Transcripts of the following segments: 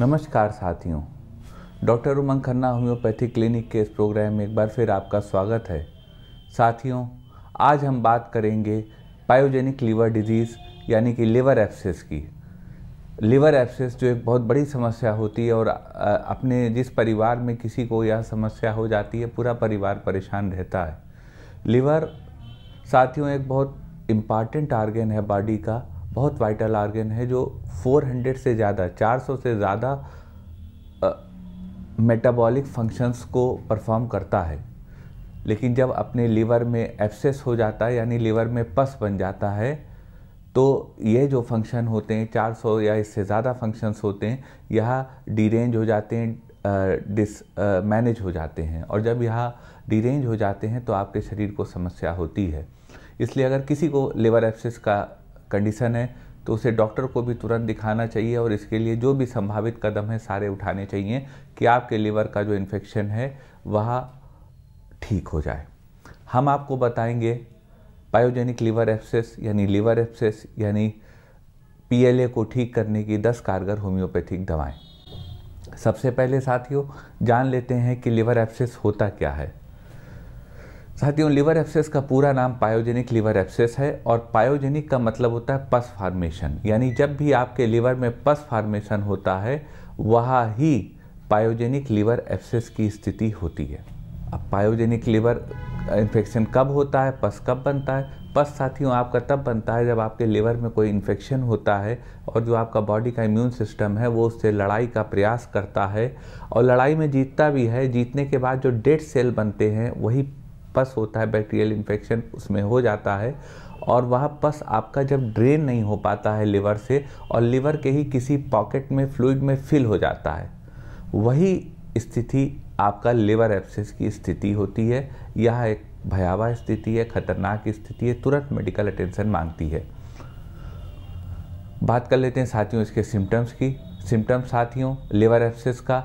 नमस्कार साथियों doctor Umang Khanna homeopathy clinic के इस प्रोग्राम में एक बार फिर आपका स्वागत है साथियों आज हम बात करेंगे पायोजेनिक लीवर डिजीज़ यानी कि लिवर एप्सिस की लिवर एप्सिस जो एक बहुत बड़ी समस्या होती है और अपने जिस परिवार में किसी को यह समस्या हो जाती है पूरा परिवार परेशान रहता है लिवर साथियों एक बहुत इम्पॉर्टेंट आर्गन है बॉडी का बहुत वाइटल आर्गन है जो 400 से ज़्यादा 400 से ज़्यादा मेटाबॉलिक फंक्शंस को परफॉर्म करता है लेकिन जब अपने लीवर में एब्सेस हो जाता है यानी लीवर में पस बन जाता है तो ये जो फंक्शन होते हैं 400 या इससे ज़्यादा फंक्शंस होते हैं यह डीरेंज हो जाते हैं डिस मैनेज हो जाते हैं और जब यह डीरेंज हो जाते हैं तो आपके शरीर को समस्या होती है इसलिए अगर किसी को लिवर एब्सेस का कंडीशन है तो उसे डॉक्टर को भी तुरंत दिखाना चाहिए और इसके लिए जो भी संभावित कदम है सारे उठाने चाहिए कि आपके लीवर का जो इन्फेक्शन है वह ठीक हो जाए हम आपको बताएंगे पायोजेनिक लीवर एप्सिस यानी लीवर एप्सिस यानी पीएलए को ठीक करने की 10 कारगर होम्योपैथिक दवाएं सबसे पहले साथियों जान लेते हैं कि लीवर एप्सिस होता क्या है साथियों लिवर एप्सेस का पूरा नाम पायोजेनिक लिवर एप्सेस है और पायोजेनिक का मतलब होता है पस फार्मेशन यानी जब भी आपके लिवर में पस फार्मेशन होता है वहाँ ही पायोजेनिक लिवर एप्सेस की स्थिति होती है अब पायोजेनिक लिवर इन्फेक्शन कब होता है पस कब बनता है पस साथियों आपका तब बनता है जब आपके लिवर में कोई इन्फेक्शन होता है और जो आपका बॉडी का इम्यून सिस्टम है वो उससे लड़ाई का प्रयास करता है और लड़ाई में जीतता भी है जीतने के बाद जो डेड सेल बनते हैं वही पस होता है बैक्टीरियल इन्फेक्शन उसमें हो जाता है और वह पस आपका जब ड्रेन नहीं हो पाता है लिवर से और लिवर के ही किसी पॉकेट में फ्लूड में फिल हो जाता है वही स्थिति आपका लिवर एप्सिस की स्थिति होती है यह एक भयावह स्थिति है खतरनाक स्थिति है तुरंत मेडिकल अटेंशन मांगती है बात कर लेते हैं साथियों इसके सिम्टम्स की सिम्टम्स साथियों लिवर एप्सिस का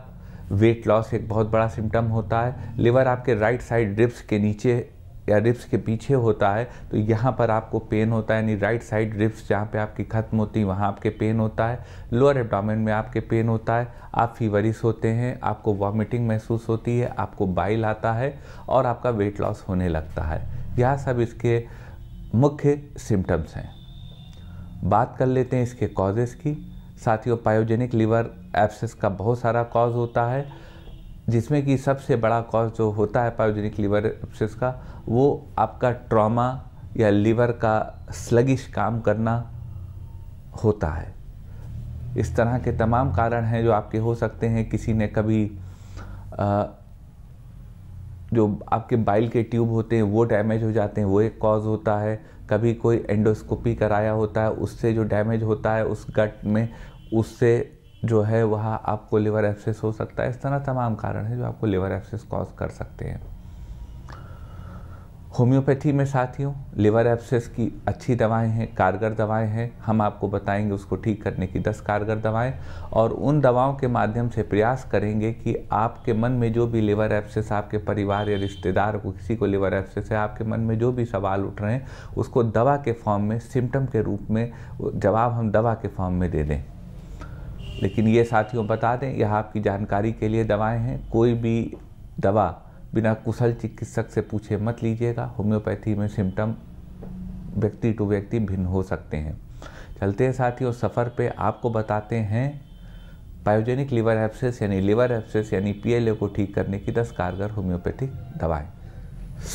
वेट लॉस एक बहुत बड़ा सिम्टम होता है लिवर आपके राइट साइड रिब्स के नीचे या रिब्स के पीछे होता है तो यहाँ पर आपको पेन होता है यानी राइट साइड रिब्स जहाँ पे आपकी खत्म होती है वहाँ आपके पेन होता है लोअर एब्डोमेन में आपके पेन होता है आप फीवरिस होते हैं आपको वॉमिटिंग महसूस होती है आपको बाइल आता है और आपका वेट लॉस होने लगता है यह सब इसके मुख्य सिम्टम्स हैं बात कर लेते हैं इसके कॉजेज़ की साथियों पायोजेनिक लीवर एब्सेस का बहुत सारा कॉज होता है जिसमें कि सबसे बड़ा कॉज जो होता है पायोजेनिक लीवर एब्सेस का वो आपका ट्रॉमा या लीवर का स्लगिश काम करना होता है इस तरह के तमाम कारण हैं जो आपके हो सकते हैं किसी ने कभी आ, जो आपके बाइल के ट्यूब होते हैं वो डैमेज हो जाते हैं वो एक कॉज होता है कभी कोई एंडोस्कोपी कराया होता है उससे जो डैमेज होता है उस गट में उससे जो है वह आपको लिवर एब्सेस हो सकता है इस तरह तमाम कारण हैं जो आपको लिवर एब्सेस कॉज कर सकते हैं होम्योपैथी में साथियों लिवर एब्सेस की अच्छी दवाएं हैं कारगर दवाएं हैं हम आपको बताएंगे उसको ठीक करने की दस कारगर दवाएं और उन दवाओं के माध्यम से प्रयास करेंगे कि आपके मन में जो भी लिवर एब्सेस आपके परिवार या रिश्तेदार को किसी को लिवर एब्सेस है आपके मन में जो भी सवाल उठ रहे हैं उसको दवा के फॉर्म में सिम्टम के रूप में जवाब हम दवा के फॉर्म में दे दें लेकिन ये साथियों बता दें यह आपकी जानकारी के लिए दवाएं हैं कोई भी दवा बिना कुशल चिकित्सक से पूछे मत लीजिएगा होम्योपैथी में सिम्टम व्यक्ति टू व्यक्ति भिन्न हो सकते हैं चलते हैं साथियों सफ़र पे आपको बताते हैं पायोजेनिक लीवर एप्सिस यानी लिवर एप्सिस यानी पी को ठीक करने की दस कारगर होम्योपैथिक दवाएं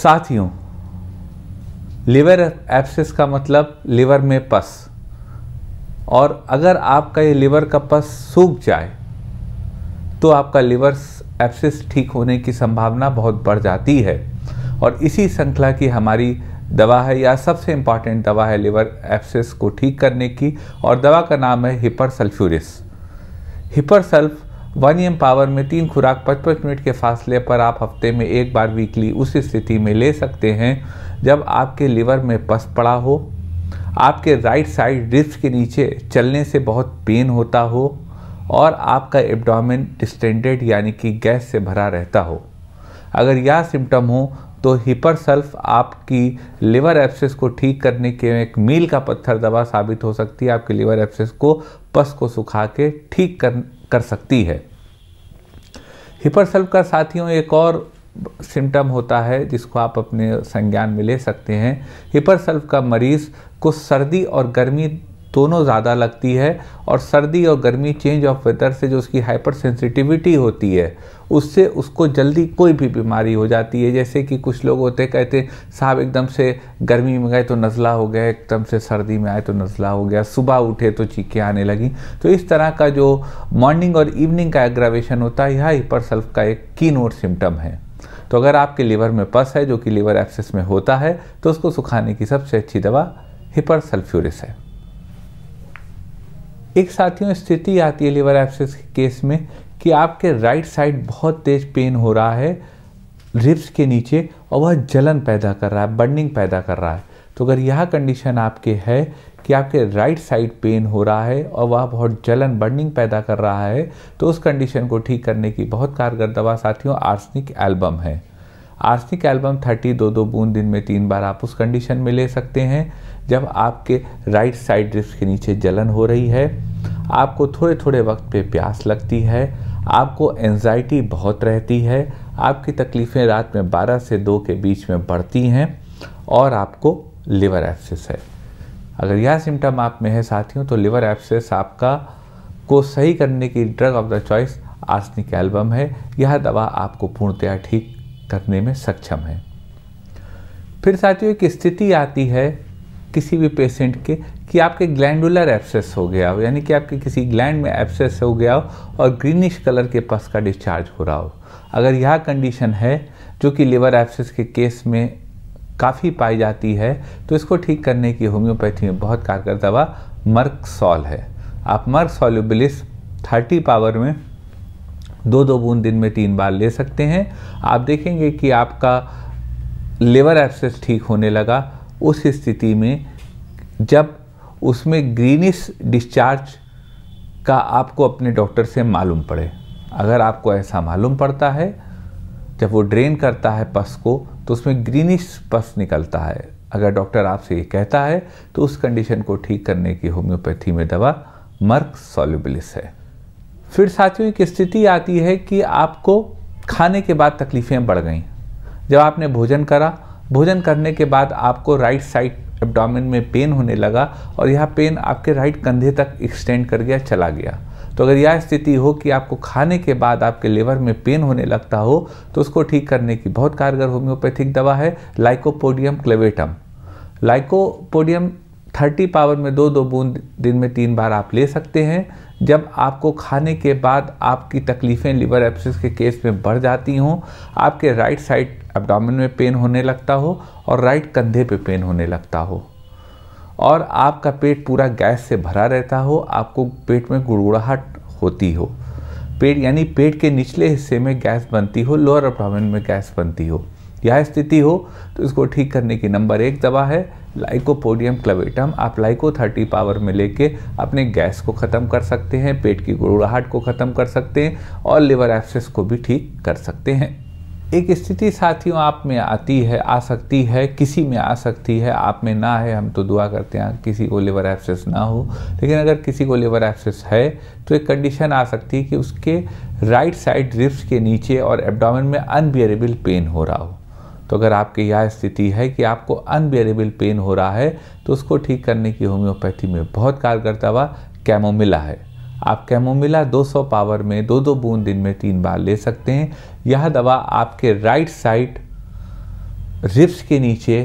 साथियों लिवर एप्सिस का मतलब लिवर में पस और अगर आपका ये लीवर का पस सूख जाए तो आपका लीवर एप्सिस ठीक होने की संभावना बहुत बढ़ जाती है और इसी श्रृंखला की हमारी दवा है या सबसे इम्पॉर्टेंट दवा है लिवर एप्सिस को ठीक करने की और दवा का नाम है hepar sulphuris hepar sulph one M power में तीन खुराक पचपन मिनट के फासले पर आप हफ्ते में एक बार वीकली उस स्थिति में ले सकते हैं जब आपके लिवर में पस पड़ा हो आपके राइट साइड रिस्ट के नीचे चलने से बहुत पेन होता हो और आपका एब्डोमेन डिस्टेंडेड यानी कि गैस से भरा रहता हो अगर यह सिम्टम हो तो हिपरसल्फ आपकी लिवर एप्सिस को ठीक करने के एक मील का पत्थर दवा साबित हो सकती है आपके लिवर एप्सिस को पस को सुखा के ठीक कर कर सकती है हिपरसल्फ का साथियों एक और सिम्टम होता है जिसको आप अपने संज्ञान में ले सकते हैं हिपरसल्फ का मरीज़ को सर्दी और गर्मी दोनों ज़्यादा लगती है और सर्दी और गर्मी चेंज ऑफ वेदर से जो उसकी हाइपर सेंसिटिविटी होती है उससे उसको जल्दी कोई भी बीमारी हो जाती है जैसे कि कुछ लोग होते कहते हैं साहब एकदम से गर्मी में गए तो नज़ला हो गया एकदम से सर्दी में आए तो नज़ला हो गया सुबह उठे तो चीखें आने लगी तो इस तरह का जो मॉर्निंग और इवनिंग का एग्रावेशन होता है यह हाइपर का एक की सिम्टम है तो अगर आपके लीवर में पस है जो कि लीवर एप्सिस में होता है तो उसको सुखाने की सबसे अच्छी दवा हिपर सल्फ्यूरिस है एक साथियों स्थिति आती है लीवर एप्सिस के केस में कि आपके राइट साइड बहुत तेज पेन हो रहा है रिब्स के नीचे और वह जलन पैदा कर रहा है बर्निंग पैदा कर रहा है तो अगर यह कंडीशन आपके है कि आपके राइट साइड पेन हो रहा है और वह बहुत जलन बर्निंग पैदा कर रहा है तो उस कंडीशन को ठीक करने की बहुत कारगर दवा साथियों आर्सनिक एल्बम है आर्सनिक एल्बम थर्टी दो दो बूंद दिन में तीन बार आप उस कंडीशन में ले सकते हैं जब आपके राइट साइड रिस्क के नीचे जलन हो रही है आपको थोड़े थोड़े वक्त पे प्यास लगती है आपको एनजाइटी बहुत रहती है आपकी तकलीफ़ें रात में 12 से 2 के बीच में बढ़ती हैं और आपको लिवर एप्सिस है अगर यह सिम्टम आप में है साथियों तो लिवर एप्सेस आपका को सही करने की drug of the choice arsenic album है यह दवा आपको पूर्णतया ठीक करने में सक्षम है फिर साथियों एक स्थिति आती है किसी भी पेशेंट के कि आपके ग्लैंडुलर एब्सेस हो गया हो यानी कि आपके किसी ग्लैंड में एब्सेस हो गया हो और ग्रीनिश कलर के पस का डिस्चार्ज हो रहा हो अगर यह कंडीशन है जो कि लिवर एब्सेस के केस में काफ़ी पाई जाती है तो इसको ठीक करने की होम्योपैथी में बहुत कारगर दवा मर्कसॉल है आप मर्क सॉल्यूबिलिस थर्टी पावर में दो दो बूंद दिन में तीन बार ले सकते हैं आप देखेंगे कि आपका लिवर एब्सेस ठीक होने लगा उस स्थिति में जब उसमें ग्रीनिश डिस्चार्ज का आपको अपने डॉक्टर से मालूम पड़े अगर आपको ऐसा मालूम पड़ता है जब वो ड्रेन करता है पस को तो उसमें ग्रीनिश पस निकलता है अगर डॉक्टर आपसे ये कहता है तो उस कंडीशन को ठीक करने की होम्योपैथी में दवा मर्क सॉल्यूबलिस है फिर साथियों एक स्थिति आती है कि आपको खाने के बाद तकलीफ़ें बढ़ गई जब आपने भोजन करा भोजन करने के बाद आपको राइट साइड एब्डोमेन में पेन होने लगा और यह पेन आपके राइट कंधे तक एक्सटेंड कर गया चला गया तो अगर यह स्थिति हो कि आपको खाने के बाद आपके लिवर में पेन होने लगता हो तो उसको ठीक करने की बहुत कारगर होम्योपैथिक दवा है लाइकोपोडियम क्लेवेटम लाइकोपोडियम 30 पावर में दो दो बूंद दिन में तीन बार आप ले सकते हैं जब आपको खाने के बाद आपकी तकलीफ़ें लिवर एप्सिस के केस में बढ़ जाती हों आपके राइट साइड एब्डामिन में पेन होने लगता हो और राइट कंधे पे पेन होने लगता हो और आपका पेट पूरा गैस से भरा रहता हो आपको पेट में गुड़गुड़ाहट होती हो पेट यानी पेट के निचले हिस्से में गैस बनती हो लोअर अब्डोमेन में गैस बनती हो यह स्थिति हो तो इसको ठीक करने की नंबर एक दवा है लाइकोपोडियम क्लवेटम आप लाइको थर्टी पावर में लेके अपने गैस को ख़त्म कर सकते हैं पेट की गुड़गुड़ाहट को ख़त्म कर सकते हैं और लिवर एब्सेस को भी ठीक कर सकते हैं एक स्थिति साथियों आप में आती है आ सकती है किसी में आ सकती है आप में ना है हम तो दुआ करते हैं किसी को लिवर एब्सेस ना हो लेकिन अगर किसी को लिवर एब्सेस है तो एक कंडीशन आ सकती है कि उसके राइट साइड रिप्स के नीचे और एब्डोमेन में अनबियरेबल पेन हो रहा हो तो अगर आपकी यह स्थिति है कि आपको अनबियरेबल पेन हो रहा है तो उसको ठीक करने की होम्योपैथी में बहुत कारगर दवा कैमोमिला है आप कैमोमिला 200 पावर में दो दो बूंद दिन में तीन बार ले सकते हैं यह दवा आपके राइट साइड रिप्स के नीचे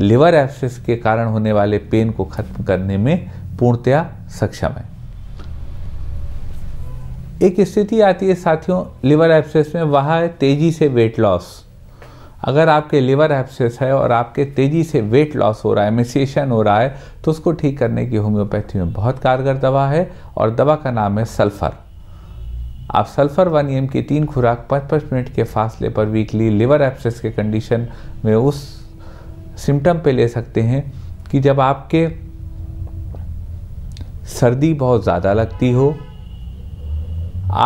लिवर एब्सेस के कारण होने वाले पेन को खत्म करने में पूर्णतया सक्षम है एक स्थिति आती है साथियों लिवर एब्सेस में वह तेजी से वेट लॉस अगर आपके लिवर एप्सिस है और आपके तेज़ी से वेट लॉस हो रहा है मेसिएशन हो रहा है तो उसको ठीक करने की होम्योपैथी में बहुत कारगर दवा है और दवा का नाम है सल्फ़र आप सल्फर वन एम e की तीन खुराक पाँच पाँच मिनट के फासले पर वीकली लिवर एप्सिस के कंडीशन में उस सिम्टम पे ले सकते हैं कि जब आपके सर्दी बहुत ज़्यादा लगती हो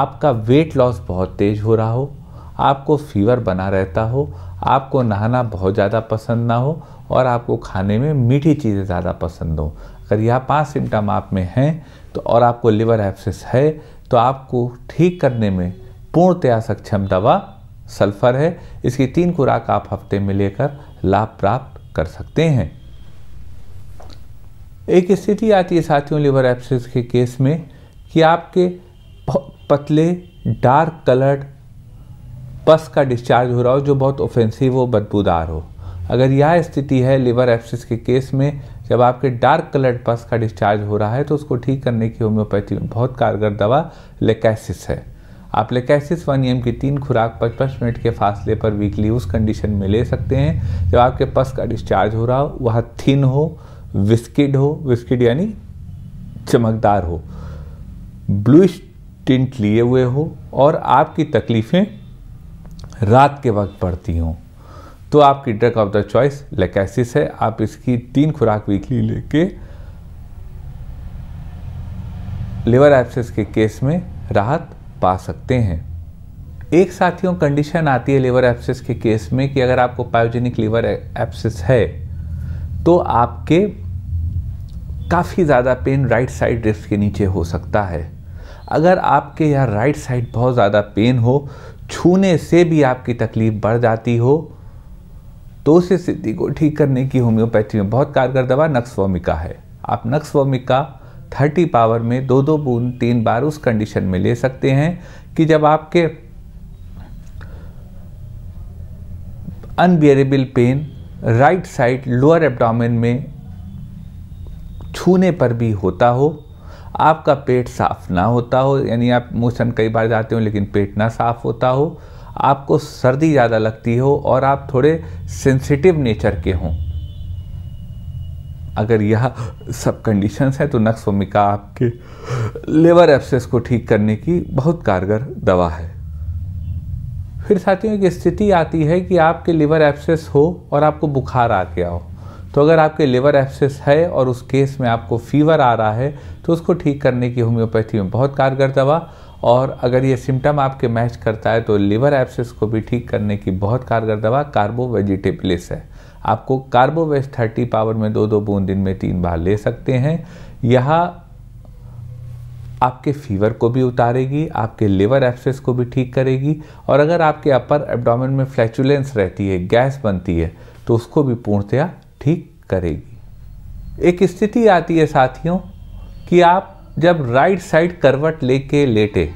आपका वेट लॉस बहुत तेज़ हो रहा हो आपको फीवर बना रहता हो आपको नहाना बहुत ज़्यादा पसंद ना हो और आपको खाने में मीठी चीज़ें ज़्यादा पसंद हो अगर यह पांच सिम्टम आप में हैं तो और आपको लिवर एप्सिस है तो आपको ठीक करने में पूर्णतया सक्षम दवा सल्फर है इसकी तीन खुराक आप हफ्ते में लेकर लाभ प्राप्त कर सकते हैं एक स्थिति आती है साथियों लिवर एप्सिस के केस में कि आपके पतले डार्क कलर्ड पस का डिस्चार्ज हो रहा हो जो बहुत ऑफेंसिव हो बदबूदार हो अगर यह स्थिति है लिवर एप्सिस के केस में जब आपके डार्क कलर्ड पस का डिस्चार्ज हो रहा है तो उसको ठीक करने की होम्योपैथी में बहुत कारगर दवा लेकैसिस है आप लेकैसिस वन एम की तीन खुराक पचपन मिनट के फासले पर वीकली उस कंडीशन में ले सकते हैं जब आपके पस का डिस्चार्ज हो रहा हो वह थिन हो विस्किड हो विस्किड यानी चमकदार हो ब्लूइश टिंट लिए हुए हो और आपकी तकलीफ़ें रात के वक्त पढ़ती हूँ तो आपकी drug of the choice Lachesis है आप इसकी तीन खुराक वीकली लेके लिवर एप्सिस के केस में राहत पा सकते हैं एक साथियों कंडीशन आती है लिवर एप्सिस के केस में कि अगर आपको पायोजेनिक लिवर एप्सिस है तो आपके काफ़ी ज़्यादा पेन राइट साइड रिस्क के नीचे हो सकता है अगर आपके यहाँ राइट साइड बहुत ज़्यादा पेन हो छूने से भी आपकी तकलीफ बढ़ जाती हो तो उस स्थिति को ठीक करने की होम्योपैथी में बहुत कारगर दवा नक्सवोमिका है आप नक्सवोमिका थर्टी पावर में दो दो बूंद तीन बार उस कंडीशन में ले सकते हैं कि जब आपके unbearable pain right side lower abdomen में छूने पर भी होता हो आपका पेट साफ ना होता हो यानी आप मोशन कई बार जाते हो लेकिन पेट ना साफ होता हो आपको सर्दी ज़्यादा लगती हो और आप थोड़े सेंसिटिव नेचर के हों अगर यह सब कंडीशंस हैं तो नक्सोमिका आपके लिवर एब्सेस को ठीक करने की बहुत कारगर दवा है फिर साथियों एक स्थिति आती है कि आपके लिवर एब्सेस हो और आपको बुखार आ गया हो तो अगर आपके लिवर एप्सिस है और उस केस में आपको फीवर आ रहा है तो उसको ठीक करने की होम्योपैथी में बहुत कारगर दवा और अगर ये सिम्टम आपके मैच करता है तो लिवर एप्सिस को भी ठीक करने की बहुत कारगर दवा कार्बोवेजिटेबलिस है आपको कार्बोवेज थर्टी पावर में दो दो बूंद दिन में तीन बार ले सकते हैं यह आपके फीवर को भी उतारेगी आपके लिवर एप्सिस को भी ठीक करेगी और अगर आपके अपर एब्डोमेन में फ्लैचुलेंस रहती है गैस बनती है तो उसको भी पूर्णतया ठीक करेगी एक स्थिति आती है साथियों कि आप जब राइट साइड करवट लेके लेटे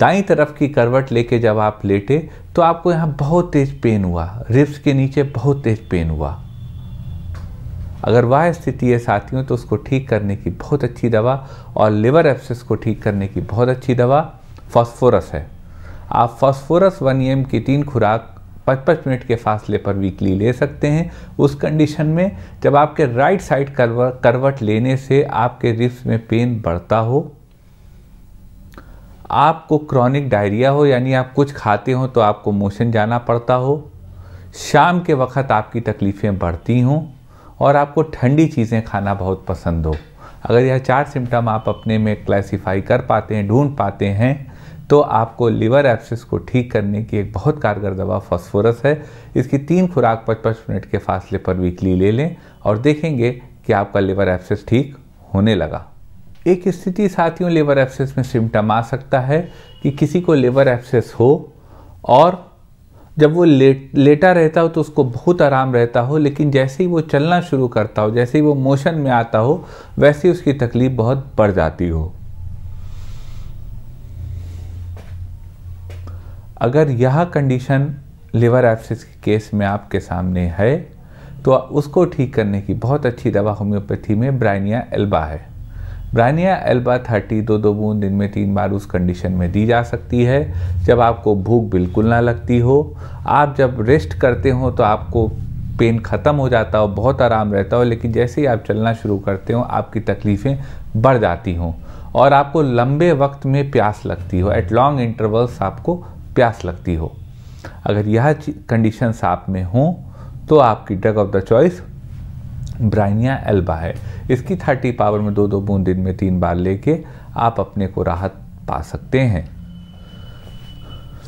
दाई तरफ की करवट लेके जब आप लेटे तो आपको यहां बहुत तेज पेन हुआ रिब्स के नीचे बहुत तेज पेन हुआ अगर वह स्थिति है साथियों तो उसको ठीक करने की बहुत अच्छी दवा और लिवर एप्सिस को ठीक करने की बहुत अच्छी दवा फॉस्फोरस है आप फॉस्फोरस वन एम की तीन खुराक पच पच मिनट के फासले पर वीकली ले सकते हैं उस कंडीशन में जब आपके राइट साइड करव करवट लेने से आपके रिप्स में पेन बढ़ता हो आपको क्रॉनिक डायरिया हो यानी आप कुछ खाते हो तो आपको मोशन जाना पड़ता हो शाम के वक्त आपकी तकलीफ़ें बढ़ती हों और आपको ठंडी चीज़ें खाना बहुत पसंद हो अगर यह चार सिम्टम आप अपने में क्लासिफाई कर पाते हैं ढूंढ पाते हैं तो आपको लीवर एप्सिस को ठीक करने की एक बहुत कारगर दवा फॉस्फोरस है इसकी तीन खुराक पचपन मिनट के फासले पर वीकली ले लें और देखेंगे कि आपका लिवर एप्सिस ठीक होने लगा एक स्थिति साथियों लेवर एप्सिस में सिम्टम आ सकता है कि किसी को लेवर एप्सिस हो और जब वो लेट लेटा रहता हो तो उसको बहुत आराम रहता हो लेकिन जैसे ही वो चलना शुरू करता हो जैसे ही वो मोशन में आता हो वैसे ही उसकी तकलीफ़ बहुत बढ़ जाती हो अगर यह कंडीशन लिवर एफसिस के केस में आपके सामने है तो उसको ठीक करने की बहुत अच्छी दवा होम्योपैथी में ब्राइनिया एल्बा है ब्रानिया एल्बा थर्टी दो दो बूंद दिन में तीन बार उस कंडीशन में दी जा सकती है जब आपको भूख बिल्कुल ना लगती हो आप जब रेस्ट करते हो तो आपको पेन ख़त्म हो जाता हो बहुत आराम रहता हो लेकिन जैसे ही आप चलना शुरू करते हो आपकी तकलीफ़ें बढ़ जाती हों और आपको लंबे वक्त में प्यास लगती हो एट लॉन्ग इंटरवल्स आपको प्यास लगती हो अगर यह कंडीशंस आप में हों तो आपकी drug of the choice bryonia alba है इसकी थर्टी पावर में दो दो बूंद दिन में तीन बार लेके आप अपने को राहत पा सकते हैं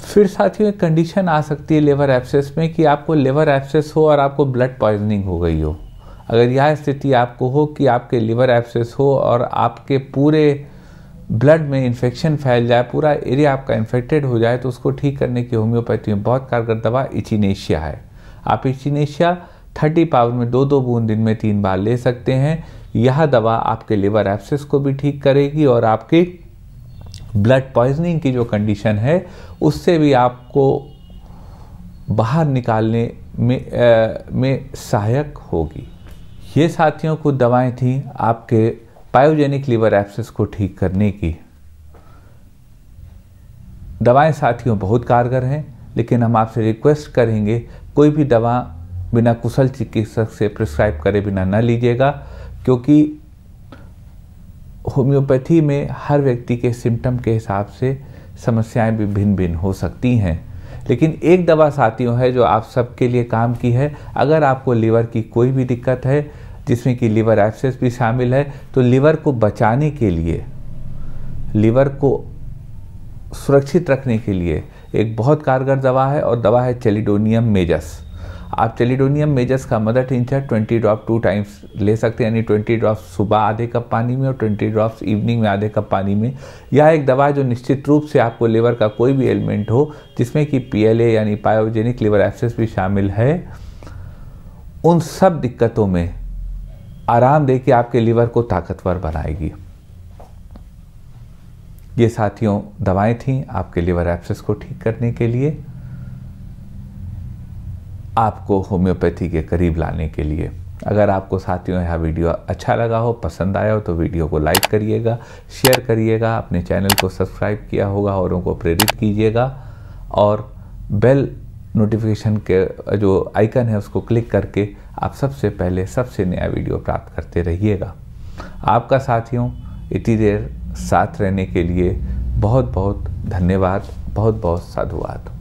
फिर साथियों एक कंडीशन आ सकती है लेवर एब्सेस में कि आपको लेवर एब्सेस हो और आपको ब्लड पॉइजनिंग हो गई हो अगर यह स्थिति आपको हो कि आपके लिवर एब्सेस हो और आपके पूरे ब्लड में इन्फेक्शन फैल जाए पूरा एरिया आपका इन्फेक्टेड हो जाए तो उसको ठीक करने की होम्योपैथी में बहुत कारगर दवा इचिनेशिया है आप इचिनेशिया थर्टी पावर में दो दो बूंद दिन में तीन बार ले सकते हैं यह दवा आपके लिवर एप्सिस को भी ठीक करेगी और आपके ब्लड पॉइजनिंग की जो कंडीशन है उससे भी आपको बाहर निकालने में आ, में सहायक होगी ये साथियों कुछ दवाएं थीं आपके पायोजेनिक लीवर एप्सिस को ठीक करने की दवाएं साथियों बहुत कारगर हैं लेकिन हम आपसे रिक्वेस्ट करेंगे कोई भी दवा बिना कुशल चिकित्सक से प्रिस्क्राइब करे बिना न लीजिएगा क्योंकि होम्योपैथी में हर व्यक्ति के सिम्टम के हिसाब से समस्याएं भी भिन्न भिन्न हो सकती हैं लेकिन एक दवा साथियों है जो आप सबके लिए काम की है अगर आपको लीवर की कोई भी दिक्कत है जिसमें कि लीवर एब्सेस भी शामिल है तो लीवर को बचाने के लिए लीवर को सुरक्षित रखने के लिए एक बहुत कारगर दवा है और दवा है चेलिडोनियम मेजस आप चेलिडोनियम मेजस का mother tincture 20 drop two times ले सकते हैं यानी 20 ड्रॉप सुबह आधे कप पानी में और 20 ड्रॉप्स इवनिंग में आधे कप पानी में यह एक दवा जो निश्चित रूप से आपको लीवर का कोई भी एलिमेंट हो जिसमें कि पी यानी पायोजेनिक लीवर एक्सेस भी शामिल है उन सब दिक्कतों में आराम दे के आपके लीवर को ताकतवर बनाएगी ये साथियों दवाएं थी आपके लीवर एप्सेस को ठीक करने के लिए आपको होम्योपैथी के करीब लाने के लिए अगर आपको साथियों यह वीडियो अच्छा लगा हो पसंद आया हो तो वीडियो को लाइक करिएगा शेयर करिएगा अपने चैनल को सब्सक्राइब किया होगा औरों को प्रेरित कीजिएगा और बेल नोटिफिकेशन के जो आइकन है उसको क्लिक करके आप सबसे पहले सबसे नया वीडियो प्राप्त करते रहिएगा आपका साथियों इतनी देर साथ रहने के लिए बहुत बहुत धन्यवाद बहुत बहुत साधुवाद